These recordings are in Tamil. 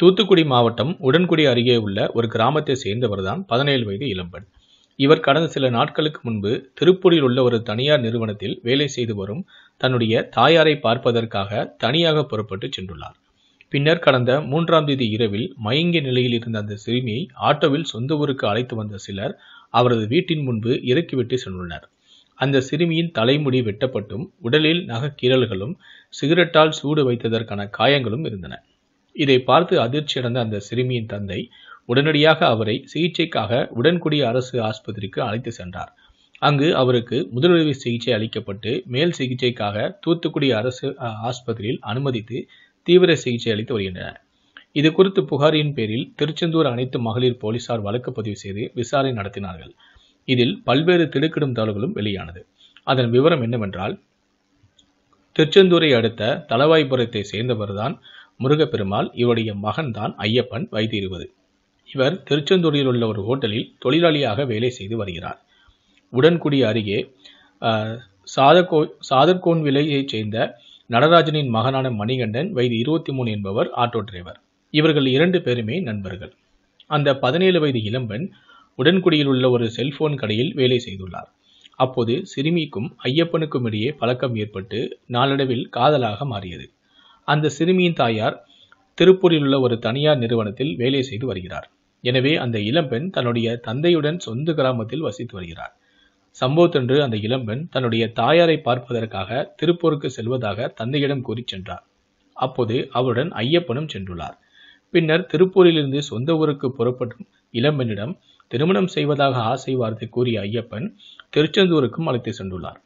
தூத்துக்குடி மாவட்டம் உடன்குடி அருகே உள்ள ஒரு கிராமத்தை சேர்ந்தவர் தான் பதினேழு வயது இளம்பன் இவர் கடந்த சில நாட்களுக்கு முன்பு திருப்பூரில் உள்ள ஒரு தனியார் நிறுவனத்தில் வேலை செய்து வரும் தன்னுடைய தாயாரை பார்ப்பதற்காக தனியாக புறப்பட்டு சென்றுள்ளார் பின்னர் கடந்த மூன்றாம் தேதி இரவில் மயங்கிய நிலையில் இருந்த அந்த சிறுமியை ஆட்டோவில் சொந்த ஊருக்கு அழைத்து வந்த சிலர் அவரது வீட்டின் முன்பு இறக்கிவிட்டு சென்றுள்ளனர் அந்த சிறுமியின் தலைமுடி வெட்டப்பட்டும் உடலில் நகக்கீரல்களும் சிகரெட்டால் சூடு வைத்ததற்கான காயங்களும் இருந்தன இதை பார்த்து அதிர்ச்சியடைந்த அந்த சிறுமியின் தந்தை உடனடியாக அவரை சிகிச்சைக்காக உடன்குடி அரசு ஆஸ்பத்திரிக்கு அழைத்து சென்றார் அங்கு அவருக்கு முதலுதவி சிகிச்சை அளிக்கப்பட்டு மேல் சிகிச்சைக்காக தூத்துக்குடி அரசு ஆஸ்பத்திரியில் அனுமதித்து தீவிர சிகிச்சை அளித்து வருகின்றனர் இது குறித்து புகாரின் பேரில் திருச்செந்தூர் அனைத்து மகளிர் போலீசார் வழக்கு பதிவு செய்து விசாரணை நடத்தினார்கள் இதில் பல்வேறு திடுக்கிடும் தகவல்களும் வெளியானது அதன் விவரம் என்னவென்றால் திருச்செந்தூரை அடுத்த தளவாய்புரத்தை சேர்ந்தவர்தான் முருகப்பெருமாள் இவருடைய மகன்தான் ஐயப்பன் வைத்திருவது இவர் திருச்செந்தூரில் உள்ள ஒரு ஹோட்டலில் தொழிலாளியாக வேலை செய்து வருகிறார் உடன்குடி அருகே சாதகோ சாதர்கோன் விலையைச் சேர்ந்த நடராஜனின் மகனான மணிகண்டன் வயது இருபத்தி மூணு என்பவர் ஆட்டோ டிரைவர் இவர்கள் இரண்டு பேருமே நண்பர்கள் அந்த பதினேழு வயது இளம்பெண் உடன்குடியில் உள்ள ஒரு செல்போன் கடையில் வேலை செய்துள்ளார் அப்போது சிறுமிக்கும் ஐயப்பனுக்கும் இடையே பழக்கம் ஏற்பட்டு நாளடைவில் காதலாக மாறியது அந்த சிறுமியின் தாயார் திருப்பூரில் உள்ள ஒரு தனியார் நிறுவனத்தில் வேலை செய்து வருகிறார் எனவே அந்த இளம்பெண் தன்னுடைய தந்தையுடன் சொந்த கிராமத்தில் வசித்து வருகிறார் சம்பவத்தன்று அந்த இளம்பெண் தன்னுடைய தாயாரை பார்ப்பதற்காக திருப்பூருக்கு செல்வதாக தந்தையிடம் கூறி சென்றார் அப்போது அவருடன் ஐயப்பனும் சென்றுள்ளார் பின்னர் திருப்பூரிலிருந்து சொந்த ஊருக்கு புறப்படும் இளம்பெண்ணிடம் திருமணம் செய்வதாக ஆசை வார்த்தை கூறிய ஐயப்பன் திருச்செந்தூருக்கும் அழைத்து சென்றுள்ளார்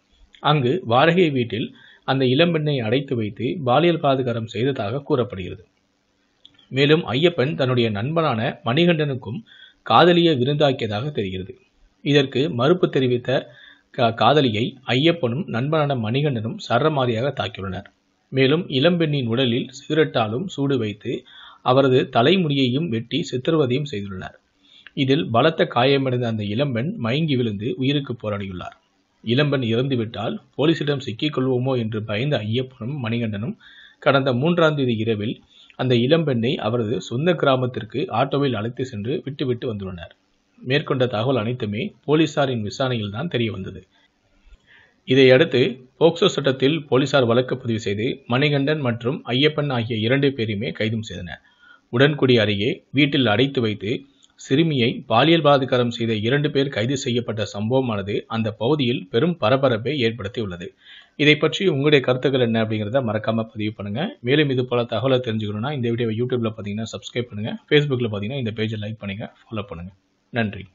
அங்கு வாடகை வீட்டில் அந்த இளம்பெண்ணை அடைத்து வைத்து பாலியல் பாதுகாரம் செய்ததாக கூறப்படுகிறது மேலும் ஐயப்பன் தன்னுடைய நண்பனான மணிகண்டனுக்கும் காதலியை விருந்தாக்கியதாக தெரிகிறது இதற்கு மறுப்பு தெரிவித்த காதலியை ஐயப்பனும் நண்பனான மணிகண்டனும் சரமாரியாக தாக்கியுள்ளனர் மேலும் இளம்பெண்ணின் உடலில் சிகரெட்டாலும் சூடு வைத்து அவரது தலைமுடியையும் வெட்டி சித்திரவதையும் செய்துள்ளனர் இதில் பலத்த காயமடைந்த அந்த இளம்பெண் மயங்கி விழுந்து உயிருக்கு போராடியுள்ளார் இளம்பெண் இறந்துவிட்டால் போலீசிடம் சிக்கிக் கொள்வோமோ என்று பயந்த ஐயப்பனும் மணிகண்டனும் கடந்த மூன்றாம் தேதி இரவில் அந்த இளம்பெண்ணை அவரது சொந்த கிராமத்திற்கு ஆட்டோவில் அழைத்து சென்று விட்டுவிட்டு வந்துள்ளனர் மேற்கொண்ட தகவல் அனைத்துமே போலீசாரின் விசாரணையில் தான் தெரிய வந்தது இதையடுத்து போக்சோ சட்டத்தில் போலீசார் வழக்கு பதிவு செய்து மணிகண்டன் மற்றும் ஐயப்பன் ஆகிய இரண்டு பேரையுமே கைதும் செய்தனர் உடன்குடி அருகே வீட்டில் அடைத்து வைத்து சிறுமியை பாலியல் பலாத்காரம் செய்த இரண்டு பேர் கைது செய்யப்பட்ட சம்பவமானது அந்த பகுதியில் பெரும் பரபரப்பை ஏற்படுத்தியுள்ளது இதை பற்றி உங்களுடைய கருத்துக்கள் என்ன அப்படிங்கிறத மறக்காம பதிவு பண்ணுங்க மேலும் இது போல தகவலை தெரிஞ்சுக்கணும்னா இந்த வீடியோ யூடியூப்ல பார்த்தீங்கன்னா சப்ஸ்கிரைப் பண்ணுங்க ஃபேஸ்புக்கில் பார்த்தீங்கன்னா இந்த பேஜை லைக் பண்ணுங்க ஃபாலோ பண்ணுங்க நன்றி